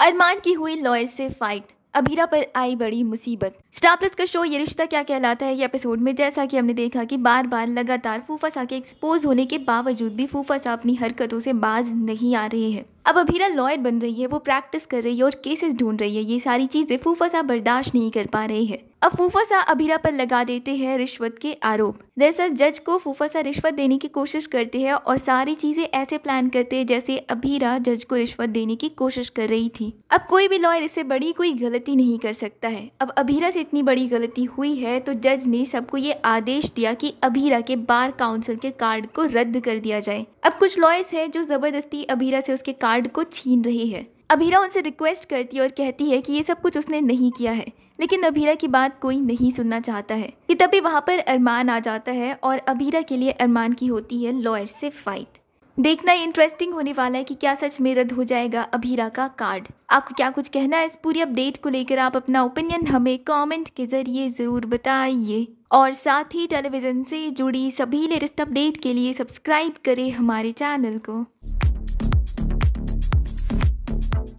अरमान की हुई लॉयर से फाइट अबीरा पर आई बड़ी मुसीबत स्टार प्लस का शो ये रिश्ता क्या कहलाता है ये एपिसोड में जैसा कि हमने देखा कि बार बार लगातार फूफा सा के एक्सपोज होने के बावजूद भी फूफा सा अपनी हरकतों से बाज नहीं आ रहे हैं अब अबीरा लॉयर बन रही है वो प्रैक्टिस कर रही है और केसेस ढूंढ रही है ये सारी चीज़ें फूफा सा बर्दाश्त नहीं कर पा रहे हैं अब फूफासा अबीरा पर लगा देते हैं रिश्वत के आरोप दरअसल जज को फूफासा रिश्वत देने की कोशिश करते हैं और सारी चीजें ऐसे प्लान करते हैं जैसे अबीरा जज को रिश्वत देने की कोशिश कर रही थी अब कोई भी लॉयर इससे बड़ी कोई गलती नहीं कर सकता है अब अबीरा से इतनी बड़ी गलती हुई है तो जज ने सबको ये आदेश दिया की अबीरा के बार काउंसिल के कार्ड को रद्द कर दिया जाए अब कुछ लॉयर्स है जो जबरदस्ती अबीरा से उसके कार्ड को छीन रहे है अभीरा उनसे रिक्वेस्ट करती है और कहती है कि ये सब कुछ उसने नहीं किया है लेकिन अभीरा की बात कोई नहीं सुनना चाहता है कि तभी वहाँ पर अरमान आ जाता है और अभीरा के लिए अरमान की होती है लॉयर से फाइट देखना इंटरेस्टिंग होने वाला है कि क्या सच में रद्द हो जाएगा अभीरा का कार्ड आपको क्या कुछ कहना है इस पूरी अपडेट को लेकर आप अपना ओपिनियन हमें कमेंट के जरिए ज़रूर बताइए और साथ ही टेलीविज़न से जुड़ी सभी लेटेस्ट अपडेट के लिए सब्सक्राइब करें हमारे चैनल को